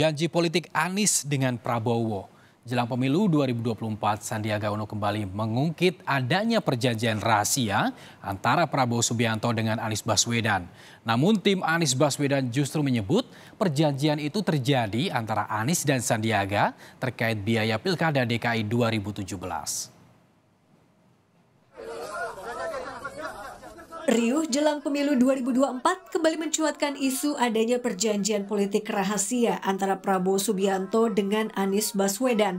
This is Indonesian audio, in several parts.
janji politik Anies dengan Prabowo. Jelang pemilu 2024, Sandiaga Uno kembali mengungkit adanya perjanjian rahasia antara Prabowo Subianto dengan Anies Baswedan. Namun tim Anies Baswedan justru menyebut perjanjian itu terjadi antara Anies dan Sandiaga terkait biaya Pilkada DKI 2017. Riuh jelang pemilu 2024 kembali mencuatkan isu adanya perjanjian politik rahasia antara Prabowo Subianto dengan Anies Baswedan.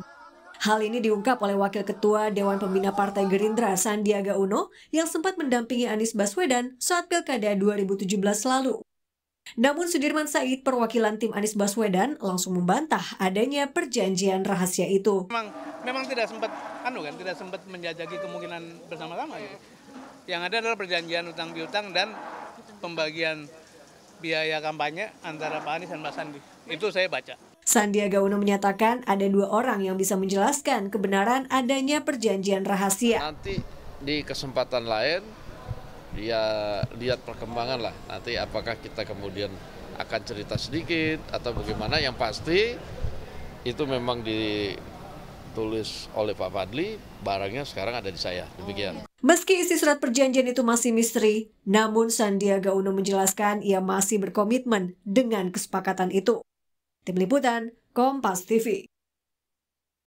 Hal ini diungkap oleh Wakil Ketua Dewan Pembina Partai Gerindra Sandiaga Uno yang sempat mendampingi Anies Baswedan saat Pilkada 2017 lalu. Namun Sudirman Said perwakilan tim Anies Baswedan langsung membantah adanya perjanjian rahasia itu. Memang, memang tidak sempat anu kan, tidak sempat menjajaki kemungkinan bersama-sama. gitu. Yang ada adalah perjanjian utang piutang dan pembagian biaya kampanye antara Pak Anies dan Pak Sandi. Itu saya baca. Sandiaga Uno menyatakan ada dua orang yang bisa menjelaskan kebenaran adanya perjanjian rahasia. Nanti di kesempatan lain, dia lihat perkembangan lah. Nanti apakah kita kemudian akan cerita sedikit atau bagaimana. Yang pasti itu memang di Tulis oleh Pak Fadli, barangnya sekarang ada di saya. Demikian. Meski isi surat perjanjian itu masih misteri, namun Sandiaga Uno menjelaskan ia masih berkomitmen dengan kesepakatan itu. Tim Liputan, Kompas TV.